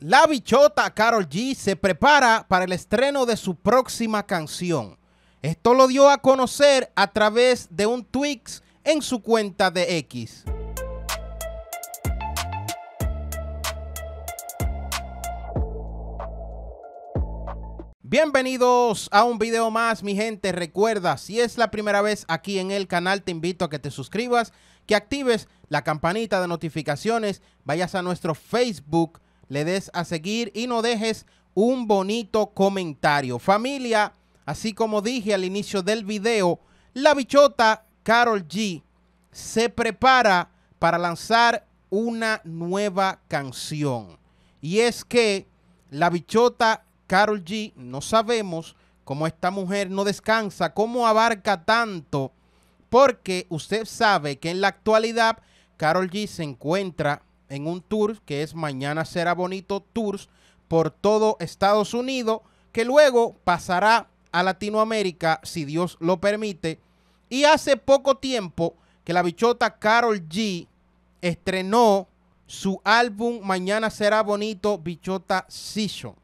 La bichota Carol G se prepara para el estreno de su próxima canción. Esto lo dio a conocer a través de un Twix en su cuenta de X. Bienvenidos a un video más, mi gente. Recuerda, si es la primera vez aquí en el canal, te invito a que te suscribas, que actives la campanita de notificaciones, vayas a nuestro Facebook le des a seguir y no dejes un bonito comentario. Familia, así como dije al inicio del video, la bichota Carol G se prepara para lanzar una nueva canción. Y es que la bichota Carol G, no sabemos cómo esta mujer no descansa, cómo abarca tanto, porque usted sabe que en la actualidad Carol G se encuentra en un tour que es Mañana será bonito tours por todo Estados Unidos, que luego pasará a Latinoamérica si Dios lo permite. Y hace poco tiempo que la bichota Carol G estrenó su álbum Mañana será bonito, Bichota Season,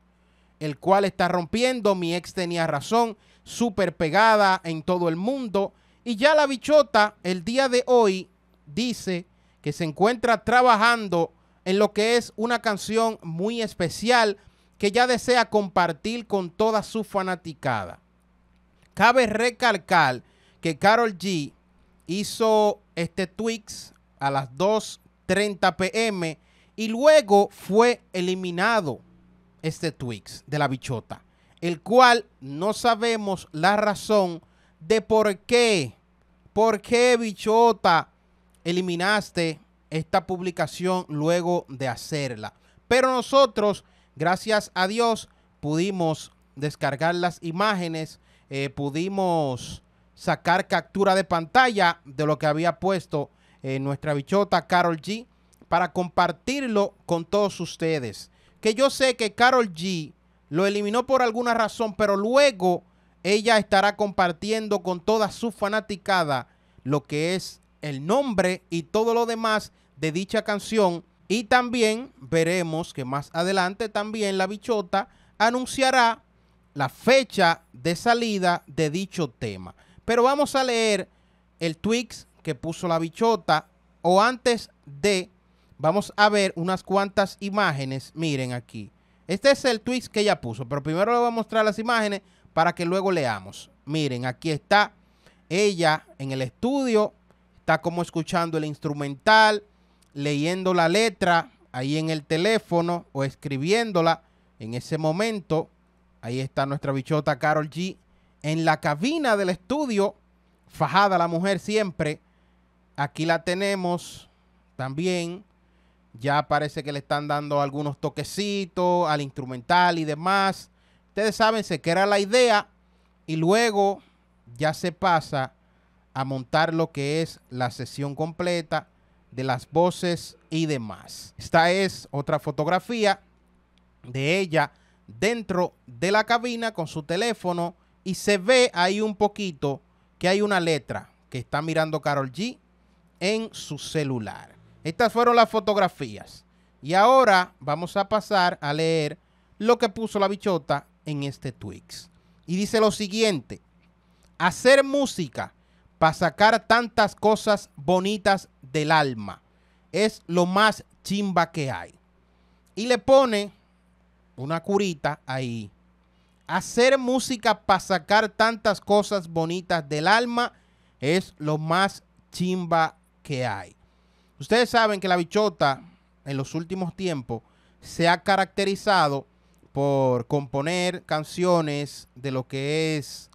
el cual está rompiendo, mi ex tenía razón, súper pegada en todo el mundo. Y ya la bichota el día de hoy dice que se encuentra trabajando en lo que es una canción muy especial que ya desea compartir con toda su fanaticada. Cabe recalcar que Carol G hizo este Twix a las 2.30 pm y luego fue eliminado este Twix de la bichota, el cual no sabemos la razón de por qué, por qué bichota eliminaste esta publicación luego de hacerla. Pero nosotros, gracias a Dios, pudimos descargar las imágenes, eh, pudimos sacar captura de pantalla de lo que había puesto en eh, nuestra bichota Carol G para compartirlo con todos ustedes. Que yo sé que Carol G lo eliminó por alguna razón, pero luego ella estará compartiendo con toda su fanaticada lo que es el nombre y todo lo demás de dicha canción. Y también veremos que más adelante también la bichota anunciará la fecha de salida de dicho tema. Pero vamos a leer el Twix que puso la bichota o antes de, vamos a ver unas cuantas imágenes. Miren aquí. Este es el Twix que ella puso, pero primero le voy a mostrar las imágenes para que luego leamos. Miren, aquí está ella en el estudio como escuchando el instrumental, leyendo la letra ahí en el teléfono o escribiéndola en ese momento. Ahí está nuestra bichota Carol G en la cabina del estudio. Fajada la mujer siempre. Aquí la tenemos también. Ya parece que le están dando algunos toquecitos al instrumental y demás. Ustedes saben, se era la idea y luego ya se pasa a montar lo que es la sesión completa de las voces y demás. Esta es otra fotografía de ella dentro de la cabina con su teléfono y se ve ahí un poquito que hay una letra que está mirando Carol G en su celular. Estas fueron las fotografías. Y ahora vamos a pasar a leer lo que puso la bichota en este Twix. Y dice lo siguiente, hacer música para sacar tantas cosas bonitas del alma. Es lo más chimba que hay. Y le pone una curita ahí. Hacer música para sacar tantas cosas bonitas del alma es lo más chimba que hay. Ustedes saben que la bichota en los últimos tiempos se ha caracterizado por componer canciones de lo que es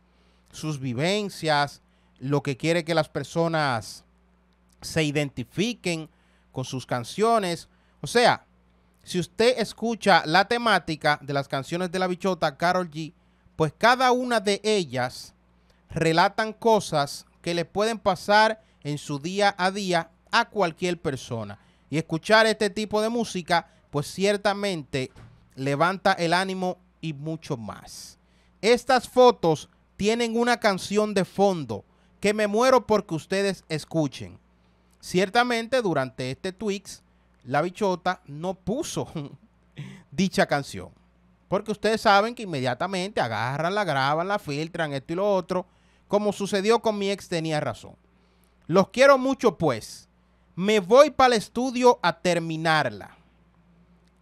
sus vivencias, lo que quiere que las personas se identifiquen con sus canciones. O sea, si usted escucha la temática de las canciones de la bichota Carol G, pues cada una de ellas relatan cosas que le pueden pasar en su día a día a cualquier persona. Y escuchar este tipo de música, pues ciertamente levanta el ánimo y mucho más. Estas fotos tienen una canción de fondo que me muero porque ustedes escuchen. Ciertamente durante este Twix, la bichota no puso dicha canción. Porque ustedes saben que inmediatamente agarran, la graban, la filtran, esto y lo otro. Como sucedió con mi ex, tenía razón. Los quiero mucho, pues. Me voy para el estudio a terminarla.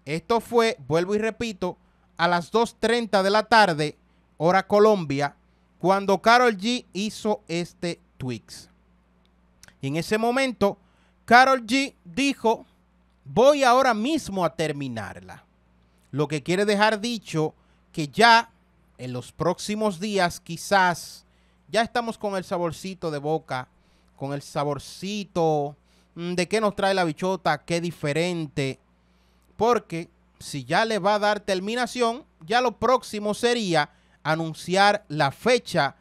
Esto fue, vuelvo y repito, a las 2.30 de la tarde, hora Colombia, cuando Carol G hizo este Twix. Y en ese momento, Carol G dijo, voy ahora mismo a terminarla. Lo que quiere dejar dicho que ya en los próximos días quizás ya estamos con el saborcito de boca, con el saborcito mm, de qué nos trae la bichota, qué diferente. Porque si ya le va a dar terminación, ya lo próximo sería anunciar la fecha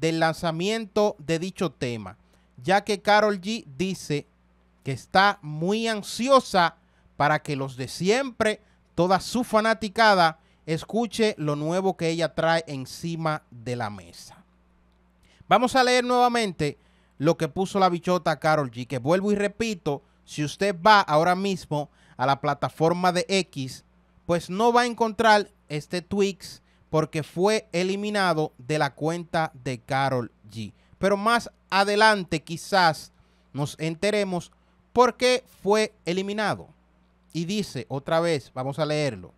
del lanzamiento de dicho tema, ya que Carol G dice que está muy ansiosa para que los de siempre, toda su fanaticada, escuche lo nuevo que ella trae encima de la mesa. Vamos a leer nuevamente lo que puso la bichota Carol G, que vuelvo y repito, si usted va ahora mismo a la plataforma de X, pues no va a encontrar este Twix porque fue eliminado de la cuenta de Carol G. Pero más adelante quizás nos enteremos por qué fue eliminado. Y dice otra vez, vamos a leerlo,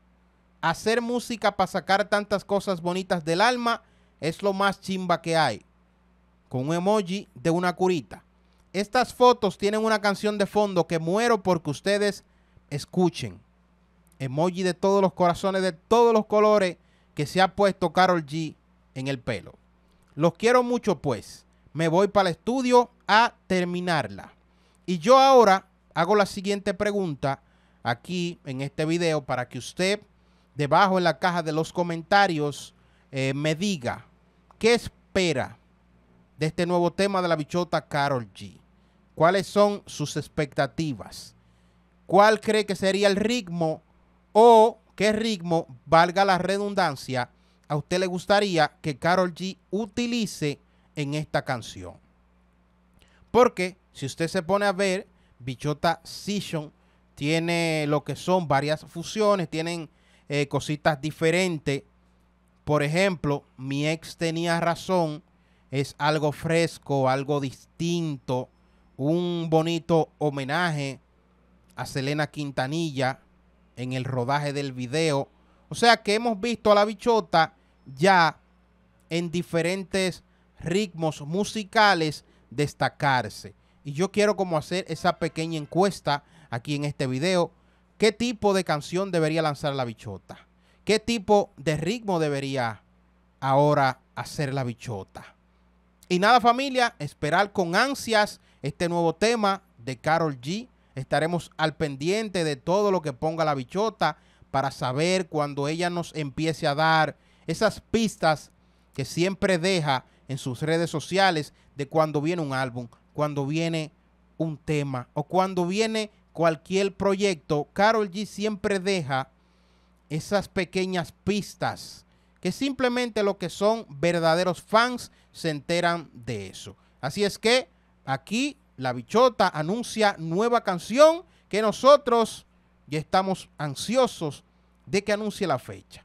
hacer música para sacar tantas cosas bonitas del alma es lo más chimba que hay. Con un emoji de una curita. Estas fotos tienen una canción de fondo que muero porque ustedes escuchen. Emoji de todos los corazones, de todos los colores que se ha puesto Carol G en el pelo. Los quiero mucho pues. Me voy para el estudio a terminarla. Y yo ahora hago la siguiente pregunta aquí en este video para que usted debajo en la caja de los comentarios eh, me diga qué espera de este nuevo tema de la bichota Carol G. ¿Cuáles son sus expectativas? ¿Cuál cree que sería el ritmo o ¿Qué ritmo, valga la redundancia, a usted le gustaría que Carol G utilice en esta canción? Porque si usted se pone a ver, Bichota Session tiene lo que son varias fusiones, tienen eh, cositas diferentes. Por ejemplo, mi ex tenía razón, es algo fresco, algo distinto, un bonito homenaje a Selena Quintanilla, en el rodaje del video. O sea que hemos visto a la bichota ya en diferentes ritmos musicales destacarse. Y yo quiero como hacer esa pequeña encuesta aquí en este video. ¿Qué tipo de canción debería lanzar la bichota? ¿Qué tipo de ritmo debería ahora hacer la bichota? Y nada familia, esperar con ansias este nuevo tema de Carol G Estaremos al pendiente de todo lo que ponga la bichota para saber cuando ella nos empiece a dar esas pistas que siempre deja en sus redes sociales de cuando viene un álbum, cuando viene un tema o cuando viene cualquier proyecto. Carol G siempre deja esas pequeñas pistas que simplemente los que son verdaderos fans se enteran de eso. Así es que aquí la Bichota anuncia nueva canción que nosotros ya estamos ansiosos de que anuncie la fecha.